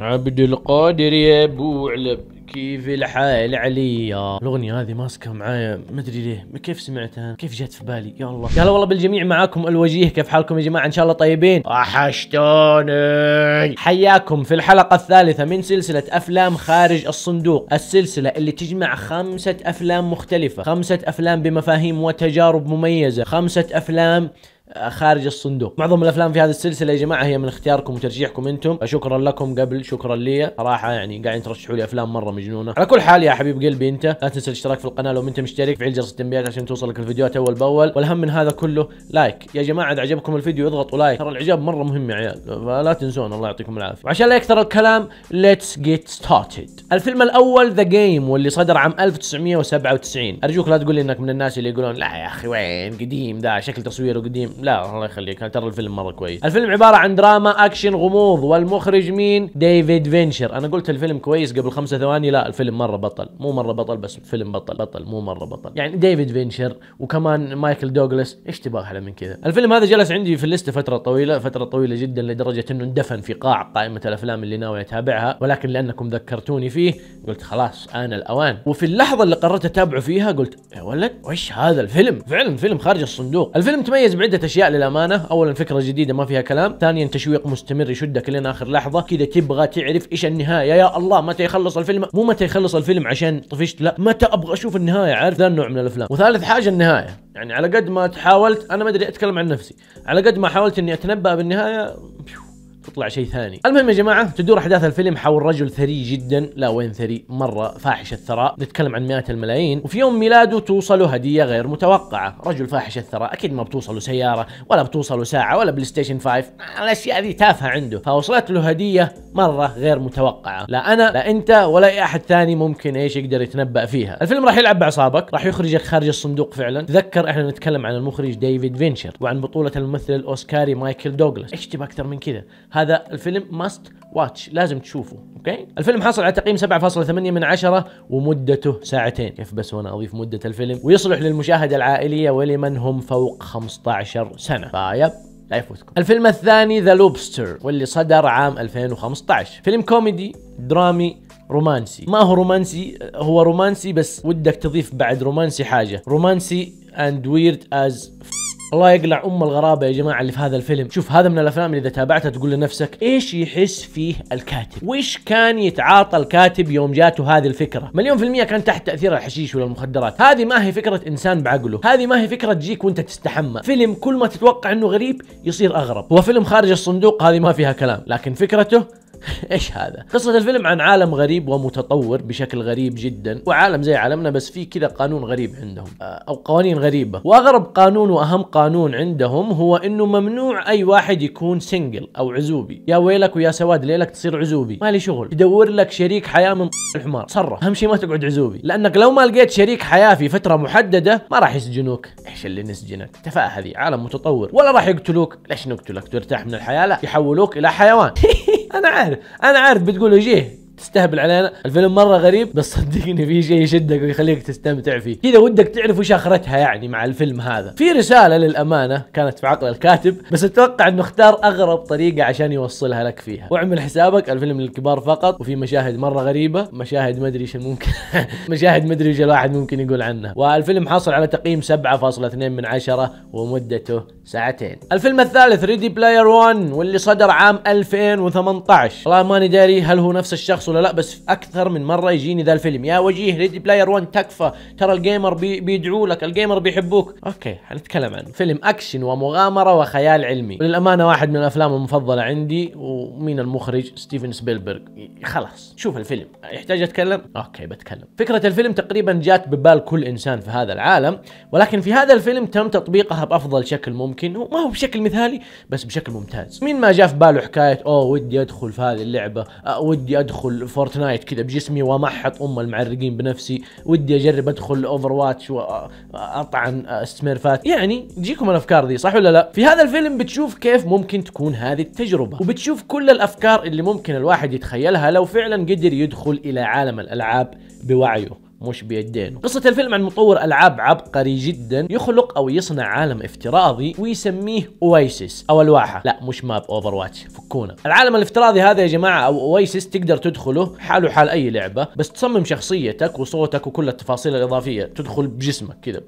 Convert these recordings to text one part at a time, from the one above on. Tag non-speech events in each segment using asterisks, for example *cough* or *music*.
عبد القادر يا ابو علب كيف الحال عليا الاغنيه هذه ماسكه معايا ما ادري ليه كيف سمعتها كيف جت في بالي يا الله يا هلا والله بالجميع معاكم الوجيه كيف حالكم يا جماعه ان شاء الله طيبين وحشتوني حياكم في الحلقه الثالثه من سلسله افلام خارج الصندوق السلسله اللي تجمع خمسه افلام مختلفه خمسه افلام بمفاهيم وتجارب مميزه خمسه افلام خارج الصندوق معظم الافلام في هذه السلسله يا جماعه هي من اختياركم وترشيحكم انتم شكرا لكم قبل شكرا لي صراحه يعني قاعدين ترشحوا لي افلام مره مجنونه على كل حال يا حبيب قلبي انت لا تنسى الاشتراك في القناه لو انت مشترك فعل جرس التنبيهات عشان توصلك الفيديوهات اول باول والاهم من هذا كله لايك يا جماعه اذا عجبكم الفيديو اضغطوا لايك ترى الاعجاب مره مهم يا عيال فلا تنسون الله يعطيكم العافيه وعشان لا يكثر الكلام ليتس جيت ستارتد الفيلم الاول ذا جيم واللي صدر عام 1997 ارجوك لا تقول لي انك من الناس اللي يقولون لا يا اخي وين قديم ذا شكل تصويره قديم لا الله يخليك ترى الفيلم مره كويس الفيلم عباره عن دراما اكشن غموض والمخرج مين ديفيد فينشر انا قلت الفيلم كويس قبل خمسة ثواني لا الفيلم مره بطل مو مره بطل بس فيلم بطل بطل مو مره بطل يعني ديفيد فينشر وكمان مايكل دوغلاس ايش تبغى احلى من كذا الفيلم هذا جلس عندي في الليسته فتره طويله فتره طويله جدا لدرجه انه اندفن في قاع قائمه الافلام اللي ناوي اتابعها ولكن لانكم ذكرتوني فيه قلت خلاص آن الأوان وفي اللحظة اللي قررت أتابعه فيها قلت يا إيه ولد وش هذا الفيلم فعلا فيلم خارج الصندوق الفيلم تميز بعدة اشياء للامانه اولا فكره جديده ما فيها كلام ثانيا تشويق مستمر يشدك لين اخر لحظه كذا تبغى تعرف ايش النهايه يا الله متى يخلص الفيلم مو متى يخلص الفيلم عشان طفشت لا متى ابغى اشوف النهايه عارف ذا النوع من الافلام وثالث حاجه النهايه يعني على قد ما تحاولت انا ما ادري اتكلم عن نفسي على قد ما حاولت اني اتنبأ بالنهايه تطلع شيء ثاني المهم يا جماعه تدور احداث الفيلم حول رجل ثري جدا لا وين ثري مره فاحش الثراء نتكلم عن مئات الملايين وفي يوم ميلاده توصله هديه غير متوقعه رجل فاحش الثراء اكيد ما بتوصله سياره ولا بتوصله ساعه ولا بلاي ستيشن 5 الاشياء ذي تافهه عنده فوصلت له هديه مره غير متوقعه لا انا لا انت ولا اي احد ثاني ممكن ايش يقدر يتنبا فيها الفيلم راح يلعب باعصابك راح يخرجك خارج الصندوق فعلا تذكر احنا نتكلم عن المخرج ديفيد فينشر وعن بطوله الممثل الاوسكاري مايكل دوغلاس ايش تبغى اكثر من كذا هذا الفيلم ماست واتش لازم تشوفه اوكي الفيلم حصل على تقييم 7.8 من 10 ومدته ساعتين كيف بس وانا اضيف مده الفيلم ويصلح للمشاهده العائليه ولمن هم فوق 15 سنه فايب لا يفوتكم الفيلم الثاني ذا لوبستر واللي صدر عام 2015 فيلم كوميدي درامي رومانسي ما هو رومانسي هو رومانسي بس ودك تضيف بعد رومانسي حاجه رومانسي اند ويرد از *laughs* الله يقلع ام الغرابه يا جماعه اللي في هذا الفيلم شوف هذا من الافلام اللي اذا تابعتها تقول لنفسك ايش يحس فيه الكاتب وايش كان يتعاطى الكاتب يوم جاته هذه الفكره مليون في المية كان تحت تاثير الحشيش ولا المخدرات هذه ما هي فكره انسان بعقله هذه ما هي فكره تجيك وانت تستحمى فيلم كل ما تتوقع انه غريب يصير اغرب هو فيلم خارج الصندوق هذه ما فيها كلام لكن فكرته *laughs* ايش هذا قصه الفيلم عن عالم غريب ومتطور بشكل غريب جدا وعالم زي عالمنا بس في كذا قانون غريب عندهم آه، او قوانين غريبه واغرب قانون واهم قانون عندهم هو انه ممنوع اي واحد يكون سنجل او عزوبي يا ويلك ويا سواد ليلك تصير عزوبي مالي شغل يدور لك شريك حياه من الحمار صرف اهم شيء ما تقعد عزوبي لانك لو ما لقيت شريك حياه في فتره محدده ما راح يسجنوك ايش اللي نسجنك تفاهه هذه عالم متطور ولا راح يقتلوك ليش نقتلك ترتاح من الحياه لا يحولوك الى حيوان *laughs* انا عارف انا عارف بتقول جيه تستهبل علينا الفيلم مره غريب بس صدقني في شيء يشدك ويخليك تستمتع فيه كذا ودك تعرف وش اخرتها يعني مع الفيلم هذا في رساله للامانه كانت في عقل الكاتب بس اتوقع انه اختار اغرب طريقه عشان يوصلها لك فيها واعمل حسابك الفيلم للكبار فقط وفي مشاهد مره غريبه مشاهد ما ادري ايش ممكن *laughs* مشاهد ما ادري ايش الواحد ممكن يقول عنها والفيلم حصل على تقييم 7.2 من عشرة ومدته ساعتين الفيلم الثالث ريدي بلاير 1 واللي صدر عام 2018 والله ماني داري هل هو نفس الشخص ولا لا بس اكثر من مره يجيني ذا الفيلم يا وجيه ريدي بلاير 1 تكفى ترى الجيمر بي بيدعوا لك الجيمر بيحبوك اوكي حنتكلم عنه فيلم اكشن ومغامره وخيال علمي وللامانه واحد من الافلام المفضله عندي ومين المخرج ستيفن سبيلبرغ خلاص شوف الفيلم يحتاج اتكلم اوكي بتكلم فكره الفيلم تقريبا جات ببال كل انسان في هذا العالم ولكن في هذا الفيلم تم تطبيقها بافضل شكل ممكن وما هو بشكل مثالي بس بشكل ممتاز مين ما جاء في باله حكايه اوه ودي ادخل في هذه اللعبه أه، ودي ادخل فورتنايت كذا بجسمي وامحط ام المعرقين بنفسي ودي اجرب ادخل اوفر واتش واطعن السميرفات يعني تجيكم الافكار دي صح ولا لا في هذا الفيلم بتشوف كيف ممكن تكون هذه التجربه وبتشوف كل الافكار اللي ممكن الواحد يتخيلها لو فعلا قدر يدخل الى عالم الالعاب بوعيه مش بيدينه قصة الفيلم عن مطور ألعاب عبقري جدا يخلق أو يصنع عالم افتراضي ويسميه أويسيس أو الواحة لا مش ماب أوفر واتش فكونا العالم الافتراضي هذا يا جماعة أو أويسيس تقدر تدخله حاله حال أي لعبة بس تصمم شخصيتك وصوتك وكل التفاصيل الإضافية تدخل بجسمك كذا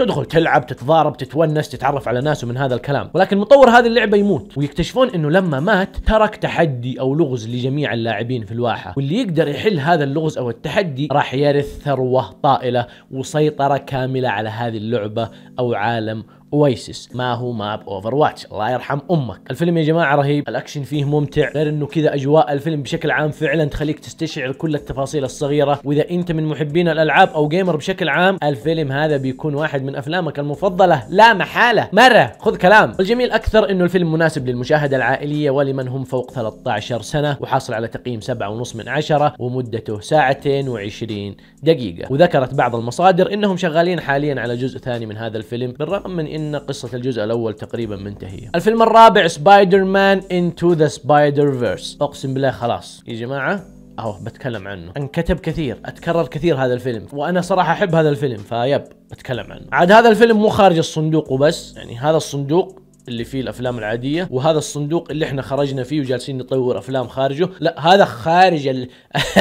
تدخل تلعب تتضارب تتونس تتعرف على ناس ومن هذا الكلام ولكن مطور هذه اللعبه يموت ويكتشفون انه لما مات ترك تحدي او لغز لجميع اللاعبين في الواحه واللي يقدر يحل هذا اللغز او التحدي راح يرث ثروه طائله وسيطره كامله على هذه اللعبه او عالم اويسس ما هو ماب اوفر واتش الله يرحم امك الفيلم يا جماعه رهيب الاكشن فيه ممتع غير انه كذا اجواء الفيلم بشكل عام فعلا تخليك تستشعر كل التفاصيل الصغيره واذا انت من محبين الالعاب او جيمر بشكل عام الفيلم هذا بيكون واحد من افلامك المفضله لا محاله مره خذ كلام الجميل اكثر انه الفيلم مناسب للمشاهده العائليه ولمن هم فوق 13 سنه وحاصل على تقييم 7.5 من 10 ومدته ساعتين و20 دقيقه وذكرت بعض المصادر انهم شغالين حاليا على جزء ثاني من هذا الفيلم بالرغم من ان قصه الجزء الاول تقريبا منتهيه. الفيلم الرابع سبايدر مان انتو ذا سبايدر فيرس، اقسم بالله خلاص يا جماعه اهو بتكلم عنه انكتب كثير اتكرر كثير هذا الفيلم وانا صراحه احب هذا الفيلم فيب بتكلم عنه عاد هذا الفيلم مو خارج الصندوق وبس يعني هذا الصندوق اللي فيه الافلام العاديه وهذا الصندوق اللي احنا خرجنا فيه وجالسين نطور افلام خارجه لا هذا خارج *laughs*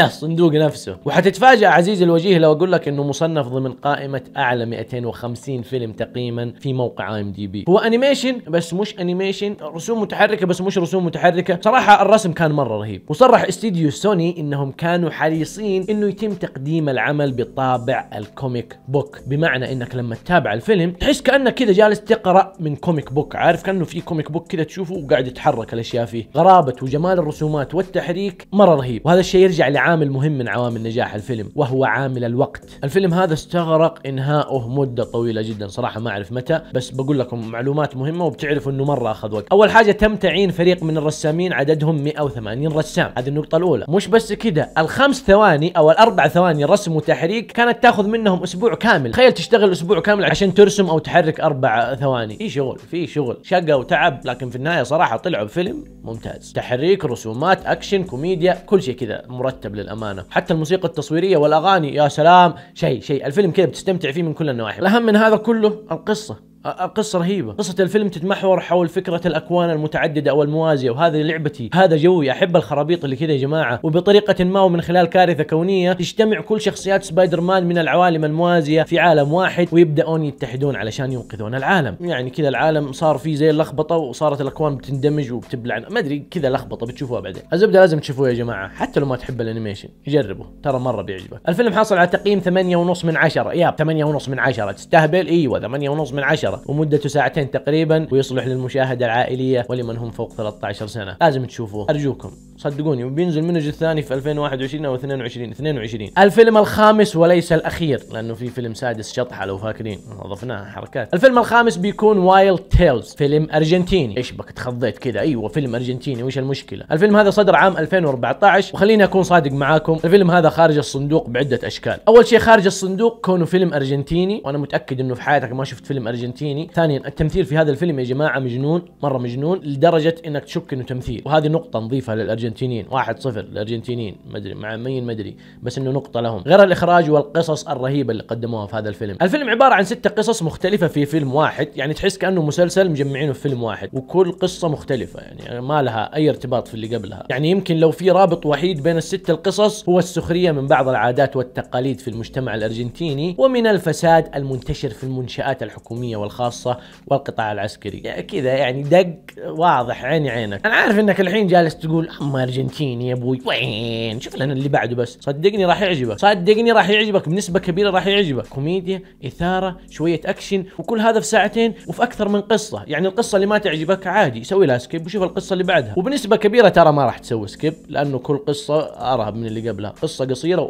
الصندوق نفسه وحتتفاجئ عزيزي الوجيه لو اقول لك انه مصنف ضمن قائمه اعلى 250 فيلم تقييما في موقع اي ام دي بي هو انيميشن بس مش انيميشن رسوم متحركه بس مش رسوم متحركه صراحه الرسم كان مره رهيب وصرح استديو سوني انهم كانوا حريصين انه يتم تقديم العمل بطابع الكوميك بوك بمعنى انك لما تتابع الفيلم تحس كانك كذا جالس تقرا من كوميك بوك عارف عارف كانه في كوميك بوك كذا تشوفه وقاعد يتحرك الاشياء فيه غرابه وجمال الرسومات والتحريك مره رهيب وهذا الشيء يرجع لعامل مهم من عوامل نجاح الفيلم وهو عامل الوقت الفيلم هذا استغرق انهاؤه مده طويله جدا صراحه ما اعرف متى بس بقول لكم معلومات مهمه وبتعرفوا انه مره اخذ وقت اول حاجه تم تعيين فريق من الرسامين عددهم 180 رسام هذه النقطه الاولى مش بس كده الخمس ثواني او الاربع ثواني رسم وتحريك كانت تاخذ منهم اسبوع كامل تخيل تشتغل اسبوع كامل عشان ترسم او تحرك اربع ثواني في شغل في شغل شقه وتعب لكن في النهايه صراحه طلعوا بفيلم ممتاز تحريك رسومات اكشن كوميديا كل شيء كذا مرتب للامانه حتى الموسيقى التصويريه والاغاني يا سلام شيء شيء الفيلم كذا بتستمتع فيه من كل النواحي الاهم من هذا كله القصه قصة رهيبة قصة الفيلم تتمحور حول فكرة الأكوان المتعددة أو الموازية وهذه لعبتي هذا جوي أحب الخرابيط اللي كذا يا جماعة وبطريقة ما ومن خلال كارثة كونية تجتمع كل شخصيات سبايدر مان من العوالم الموازية في عالم واحد ويبدأون يتحدون علشان ينقذون العالم يعني كذا العالم صار فيه زي اللخبطة وصارت الأكوان بتندمج وبتبلع ما أدري كذا لخبطة بتشوفوها بعدين الزبدة لازم تشوفوه يا جماعة حتى لو ما تحب الأنيميشن جربه ترى مرة بيعجبك الفيلم حصل على تقييم 8.5 من 10 ياب 8.5 من 10 تستهبل ايوه 8.5 من 10 مباشرة ومدته ساعتين تقريبا ويصلح للمشاهدة العائلية ولمن هم فوق 13 سنة لازم تشوفوه أرجوكم صدقوني وبينزل منه جزء ثاني في 2021 او 22 22 الفيلم الخامس وليس الاخير لانه في فيلم سادس شطحه لو فاكرين اضفناها حركات الفيلم الخامس بيكون وايلد تيلز فيلم ارجنتيني ايش بك تخضيت كذا ايوه فيلم ارجنتيني وش المشكله الفيلم هذا صدر عام 2014 وخليني اكون صادق معاكم الفيلم هذا خارج الصندوق بعده اشكال اول شيء خارج الصندوق كونه فيلم ارجنتيني وانا متاكد انه في حياتك ما شفت فيلم ارجنتيني ثانيا التمثيل في هذا الفيلم يا جماعه مجنون مره مجنون لدرجه انك تشك انه تمثيل وهذه نقطه نضيفها للارجنتين الارجنتينيين 1-0 الارجنتينيين مدري مع مين مدري بس انه نقطه لهم غير الاخراج والقصص الرهيبه اللي قدموها في هذا الفيلم الفيلم عباره عن ست قصص مختلفه في فيلم واحد يعني تحس كانه مسلسل مجمعينه في فيلم واحد وكل قصه مختلفه يعني ما لها اي ارتباط في اللي قبلها يعني يمكن لو في رابط وحيد بين الست القصص هو السخريه من بعض العادات والتقاليد في المجتمع الارجنتيني ومن الفساد المنتشر في المنشات الحكوميه والخاصه والقطاع العسكري يعني كذا يعني دق واضح عيني عينك انا عارف انك الحين جالس تقول اما ارجنتيني يا ابوي وين شوف لنا اللي بعده بس صدقني راح يعجبك صدقني راح يعجبك بنسبه كبيره راح يعجبك كوميديا اثاره شويه اكشن وكل هذا في ساعتين وفي اكثر من قصه يعني القصه اللي ما تعجبك عادي سوي لها سكيب وشوف القصه اللي بعدها وبنسبه كبيره ترى ما راح تسوي سكيب لانه كل قصه ارهب من اللي قبلها قصه قصيره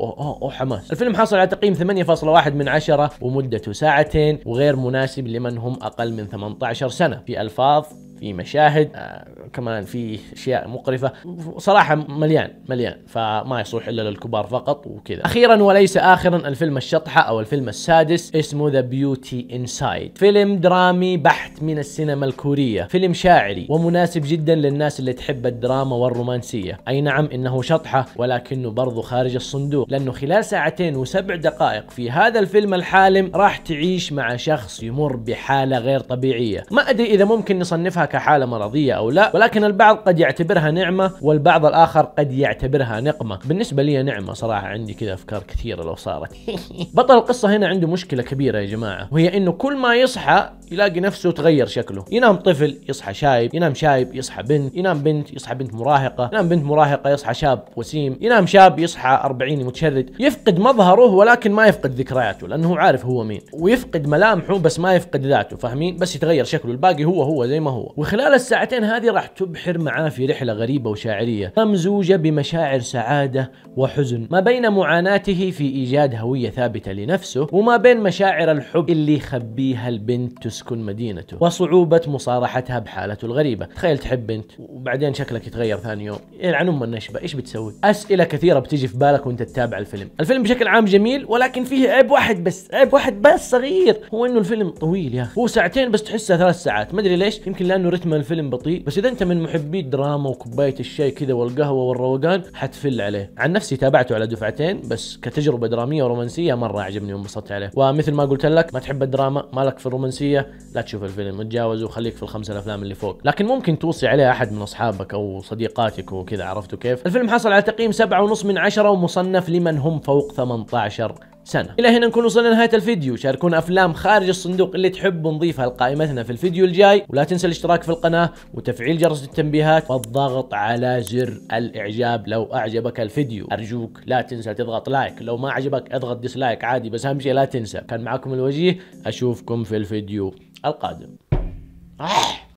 وحماس الفيلم حصل على تقييم 8.1 من 10 ومدته ساعتين وغير مناسب لمن هم اقل من 18 سنه في الفاظ في مشاهد آه، كمان في اشياء مقرفه صراحه مليان مليان فما يصلح الا للكبار فقط وكذا اخيرا وليس اخرا الفيلم الشطحه او الفيلم السادس اسمه ذا بيوتي انسايد فيلم درامي بحت من السينما الكوريه فيلم شاعري ومناسب جدا للناس اللي تحب الدراما والرومانسيه اي نعم انه شطحه ولكنه برضه خارج الصندوق لانه خلال ساعتين وسبع دقائق في هذا الفيلم الحالم راح تعيش مع شخص يمر بحاله غير طبيعيه ما ادري اذا ممكن نصنفها كحالة مرضية أو لا ولكن البعض قد يعتبرها نعمة والبعض الآخر قد يعتبرها نقمة بالنسبة لي نعمة صراحة عندي كذا أفكار كثيرة لو صارت *laughs* بطل القصة هنا عنده مشكلة كبيرة يا جماعة وهي أنه كل ما يصحى يلاقي نفسه تغير شكله ينام طفل يصحى شايب ينام شايب يصحى بنت ينام بنت يصحى بنت مراهقة ينام بنت مراهقة يصحى شاب وسيم ينام شاب يصحى 40 متشرد يفقد مظهره ولكن ما يفقد ذكرياته لأنه عارف هو مين ويفقد ملامحه بس ما يفقد ذاته فاهمين بس يتغير شكله الباقي هو هو زي ما هو وخلال الساعتين هذه راح تبحر معاه في رحلة غريبة وشاعرية ممزوجة بمشاعر سعادة وحزن ما بين معاناته في إيجاد هوية ثابتة لنفسه وما بين مشاعر الحب اللي يخبيها البنت تسكن مدينته وصعوبة مصارحتها بحالته الغريبة تخيل تحب بنت وبعدين شكلك يتغير ثاني يوم يلعن إيه، ام النشبة ايش بتسوي أسئلة كثيرة بتجي في بالك وانت تتابع الفيلم الفيلم بشكل عام جميل ولكن فيه عيب واحد بس عيب واحد بس صغير هو انه الفيلم طويل يا اخي هو ساعتين بس تحسها ثلاث ساعات ما ادري ليش يمكن لانه انه رتم الفيلم بطيء بس اذا انت من محبي الدراما وكوبايه الشاي كذا والقهوه والروقان حتفل عليه عن نفسي تابعته على دفعتين بس كتجربه دراميه ورومانسيه مره عجبني وانبسطت عليه ومثل ما قلت لك ما تحب الدراما مالك في الرومانسيه لا تشوف الفيلم وتجاوزه وخليك في الخمسه الافلام اللي فوق لكن ممكن توصي عليه احد من اصحابك او صديقاتك وكذا عرفتوا كيف الفيلم حصل على تقييم 7.5 من عشرة ومصنف لمن هم فوق 18 سنة إلى هنا نكون وصلنا لنهاية الفيديو شاركونا أفلام خارج الصندوق اللي تحبوا نضيفها لقائمتنا في الفيديو الجاي ولا تنسى الاشتراك في القناة وتفعيل جرس التنبيهات والضغط على زر الإعجاب لو أعجبك الفيديو أرجوك لا تنسى تضغط لايك لو ما أعجبك اضغط ديسلايك عادي بس أهم شيء لا تنسى كان معكم الوجيه أشوفكم في الفيديو القادم